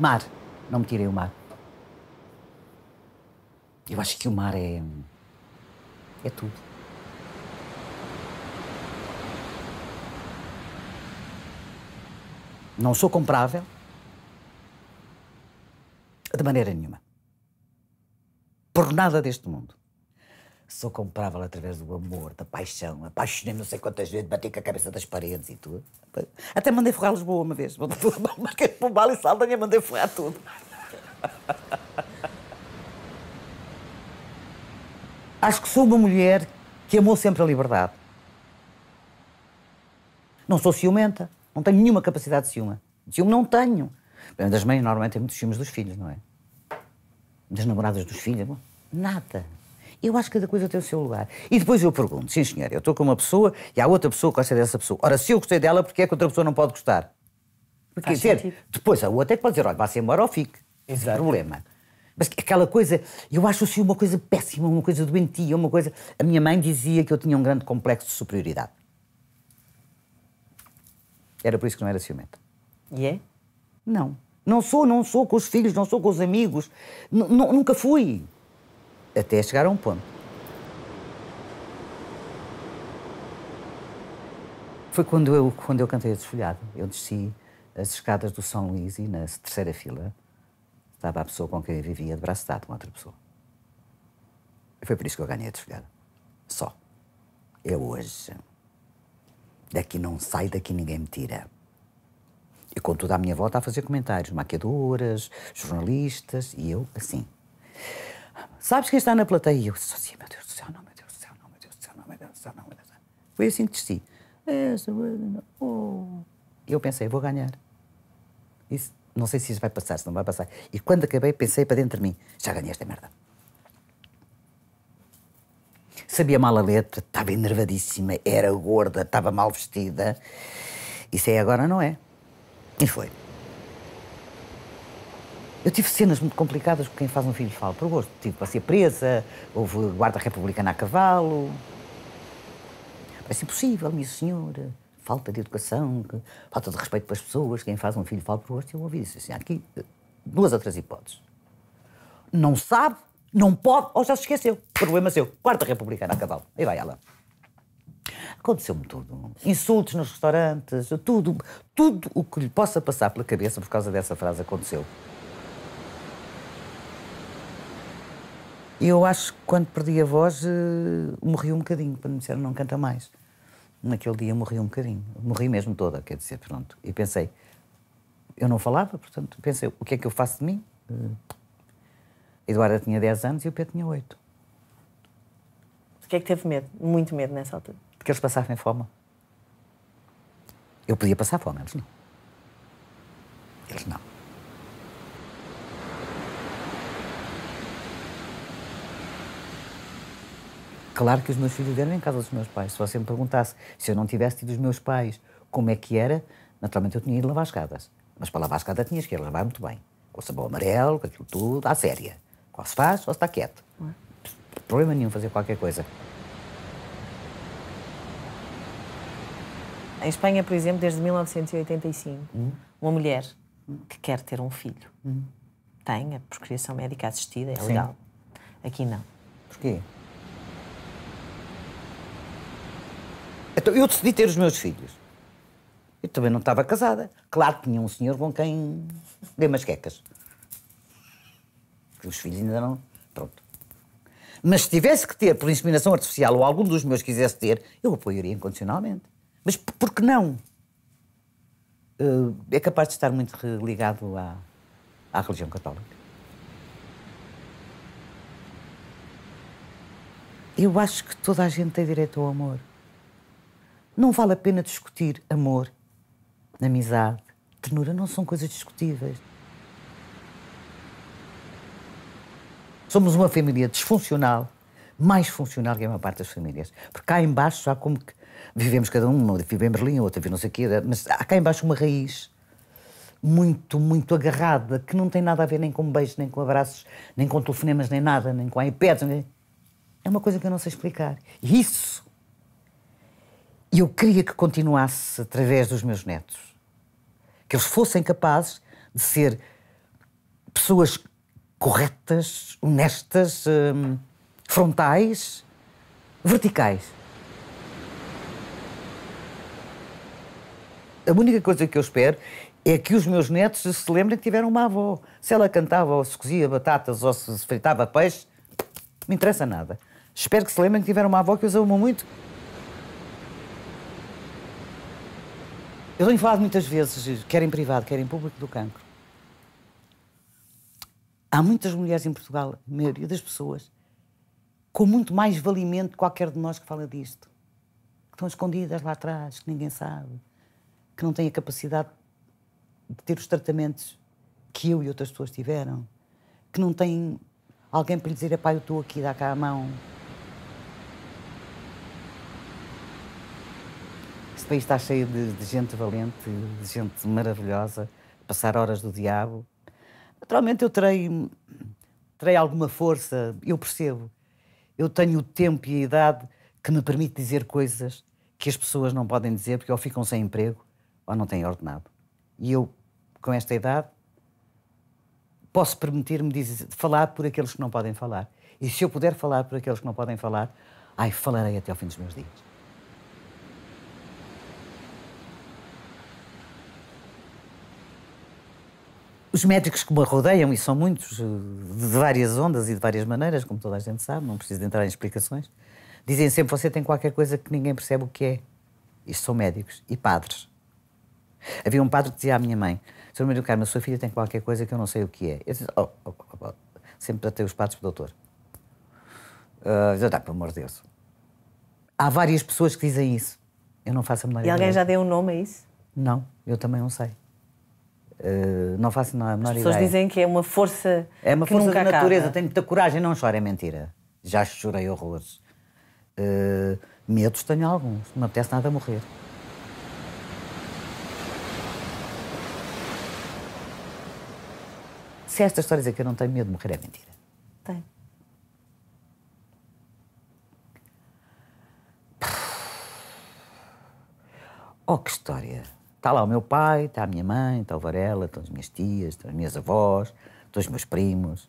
Mar. Não me tirei o mar. Eu acho que o mar é. é tudo. Não sou comprável de maneira nenhuma. Por nada deste mundo só comprava através do amor, da paixão. Apaixonei-me não sei quantas vezes, bati com a cabeça das paredes e tudo. Até mandei forrar Lisboa uma vez. Marquei de Pombal e Saldanha, mandei forrar tudo. Acho que sou uma mulher que amou sempre a liberdade. Não sou ciumenta. Não tenho nenhuma capacidade de ciúme. De ciúme não tenho. Das mães normalmente têm muitos ciúmes dos filhos, não é? Das namoradas dos filhos, nada. Eu acho que cada coisa tem o seu lugar. E depois eu pergunto, sim senhor, eu estou com uma pessoa e há outra pessoa que gosta dessa pessoa. Ora, se eu gostei dela, porquê é que outra pessoa não pode gostar? Porque, dizer, depois a outra é que pode dizer, olha, vá-se embora ou fique. Exato. Problema. Mas aquela coisa, eu acho assim uma coisa péssima, uma coisa doentia, uma coisa... A minha mãe dizia que eu tinha um grande complexo de superioridade. Era por isso que não era ciumento. E é? Não. Não sou, não sou com os filhos, não sou com os amigos. N -n Nunca fui até chegar a um ponto. Foi quando eu, quando eu cantei a desfolhado. Eu desci as escadas do São Luís e na terceira fila estava a pessoa com quem eu vivia de braço dado com outra pessoa. E foi por isso que eu ganhei a desfolhada. Só. Eu hoje. Daqui não sai, daqui ninguém me tira. E com toda a minha volta a fazer comentários, maquiadoras, jornalistas, e eu assim. Sabes quem está na plateia? E eu disse assim, meu Deus do céu, não, meu Deus do céu, não, meu Deus do céu, não, meu Deus do céu, não, meu Deus do céu. Foi assim que desci. E oh. eu pensei, vou ganhar. Isso, não sei se isso vai passar, se não vai passar. E quando acabei, pensei para dentro de mim, já ganhei esta merda. Sabia mal a letra, estava enervadíssima, era gorda, estava mal vestida. Isso é agora, não é? E foi. Eu tive cenas muito complicadas com quem faz um filho fala por gosto. Tive para ser presa, houve guarda republicana a cavalo. Parece impossível, minha senhora. Falta de educação, falta de respeito pelas pessoas. Quem faz um filho fala por gosto. Eu ouvi isso. Assim, aqui eh, duas ou três hipóteses. Não sabe, não pode, ou já se esqueceu. Problema seu. Guarda republicana a cavalo. Aí vai ela. Aconteceu-me tudo. Insultos nos restaurantes, tudo. Tudo o que lhe possa passar pela cabeça por causa dessa frase aconteceu. Eu acho que quando perdi a voz, uh, morri um bocadinho, quando me disseram não canta mais. Naquele dia morri um bocadinho, morri mesmo toda, quer dizer, pronto. E pensei, eu não falava, portanto, pensei, o que é que eu faço de mim? Uh, Eduarda tinha 10 anos e o Pedro tinha 8. O que é que teve medo? Muito medo nessa altura. De que eles passassem fome. Eu podia passar fome, eles não. Eles não. Claro que os meus filhos vieram em casa dos meus pais. Se você me perguntasse se eu não tivesse tido os meus pais, como é que era, naturalmente eu tinha ido lavar as escadas. Mas para lavar as escadas tinhas que ir lavar muito bem. Com sabão amarelo, com aquilo tudo, à séria. Ou se faz ou se está quieto. Problema nenhum fazer qualquer coisa. Em Espanha, por exemplo, desde 1985, hum? uma mulher hum? que quer ter um filho hum? tem a procriação médica assistida, é legal. Aqui não. Porquê? Então eu decidi ter os meus filhos. Eu também não estava casada. Claro que tinha um senhor com quem dei umas quecas. Os filhos ainda não. Pronto. Mas se tivesse que ter por inseminação artificial ou algum dos meus quisesse ter, eu apoiaria incondicionalmente. Mas por que não? Eh, é capaz de estar muito ligado à, à religião católica. Eu acho que toda a gente tem direito ao amor. Não vale a pena discutir amor, amizade, ternura. Não são coisas discutíveis. Somos uma família disfuncional, mais funcional que a maior parte das famílias. Porque cá embaixo já como que vivemos cada um, uma vive em Berlim, outra vive não sei o quê, mas há cá embaixo uma raiz muito, muito agarrada, que não tem nada a ver nem com beijos, nem com abraços, nem com telefonemas, nem nada, nem com iPads. Nem... É uma coisa que eu não sei explicar. isso e eu queria que continuasse através dos meus netos. Que eles fossem capazes de ser pessoas corretas, honestas, hum, frontais, verticais. A única coisa que eu espero é que os meus netos se lembrem que tiveram uma avó. Se ela cantava, ou se cozia batatas, ou se fritava peixe, não me interessa nada. Espero que se lembrem que tiveram uma avó que os amou muito. Eu tenho falado muitas vezes, quer em privado, quer em público, do cancro. Há muitas mulheres em Portugal, a maioria das pessoas, com muito mais valimento que qualquer de nós que fala disto. Que estão escondidas lá atrás, que ninguém sabe, que não têm a capacidade de ter os tratamentos que eu e outras pessoas tiveram, que não têm alguém para lhe dizer: pai, eu estou aqui, dá cá a mão. país está cheio de, de, gente valente, de gente maravilhosa, passar horas do diabo. Naturalmente eu terei, terei alguma força, eu percebo. Eu tenho o tempo e a idade que me permite dizer coisas que as pessoas não podem dizer porque ou ficam sem emprego ou não têm ordenado. E eu, com esta idade, posso permitir-me falar por aqueles que não podem falar. E se eu puder falar por aqueles que não podem falar, ai, falarei até ao fim dos meus dias. Os médicos que me rodeiam, e são muitos, eh, de várias ondas e de várias maneiras, como toda a gente sabe, não preciso de entrar em explicações, dizem sempre: você tem qualquer coisa que ninguém percebe o que é. Isto são médicos e padres. Havia um padre que dizia à minha mãe: Sr. Maria Carmo, a sua filha tem qualquer coisa que eu não sei o que é. Eu disse: oh, oh, oh, oh, oh Sempre tratei os padres o doutor. Uh, já dá, pelo amor de Deus. Há várias pessoas que dizem isso. Eu não faço a menor E alguém já deu um nome a isso? Não, eu também não sei. Uh, não faço a menor As pessoas ideia. dizem que é uma força É uma força da natureza, acaba. tem muita coragem, não chora, é mentira. Já chorei horrores. Uh, medos tenho alguns, não me apetece nada morrer. Se esta história dizer que eu não tenho medo de morrer, é mentira. Tem. Oh, que história! Está lá o meu pai, está a minha mãe, está o Varela, estão as minhas tias, estão as minhas avós, estão os meus primos.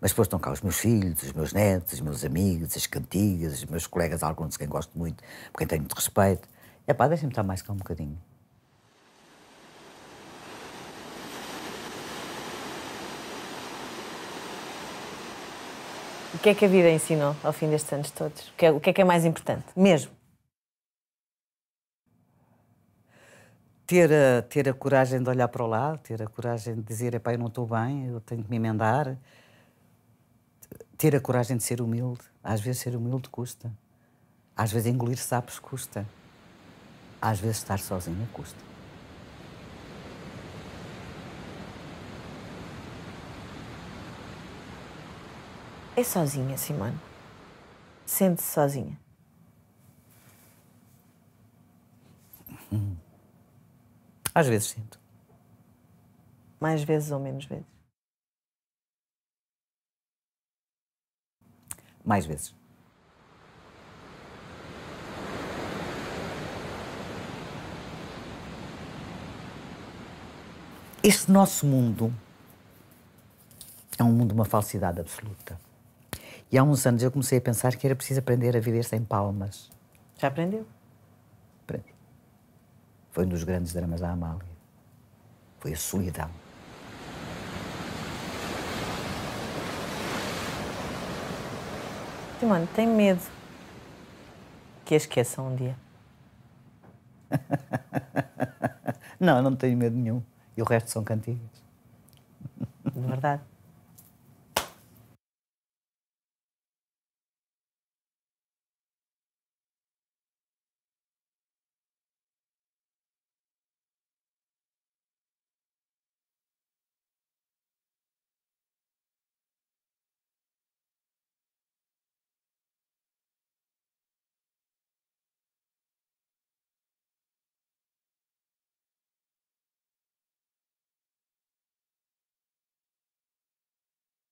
Mas depois estão cá os meus filhos, os meus netos, os meus amigos, as cantigas, os meus colegas, alguns de quem gosto muito, por quem tenho muito respeito. É pá, deixem-me estar mais cá um bocadinho. O que é que a vida ensinou ao fim destes anos todos? O que é, o que, é, que é mais importante, mesmo? ter a, ter a coragem de olhar para o lado, ter a coragem de dizer, epá, eu não estou bem, eu tenho que me emendar. Ter a coragem de ser humilde. Às vezes ser humilde custa. Às vezes engolir sapos custa. Às vezes estar sozinha custa. É sozinha, Simone. Sente-se sozinha. Às vezes sinto. Mais vezes ou menos vezes? Mais vezes. Este nosso mundo é um mundo de uma falsidade absoluta. E há uns anos eu comecei a pensar que era preciso aprender a viver sem palmas. Já aprendeu? Foi um dos grandes dramas da Amália. Foi a solidão. E, mano, tem medo que a esqueçam um dia. não, não tenho medo nenhum. E o resto são cantigas. De verdade.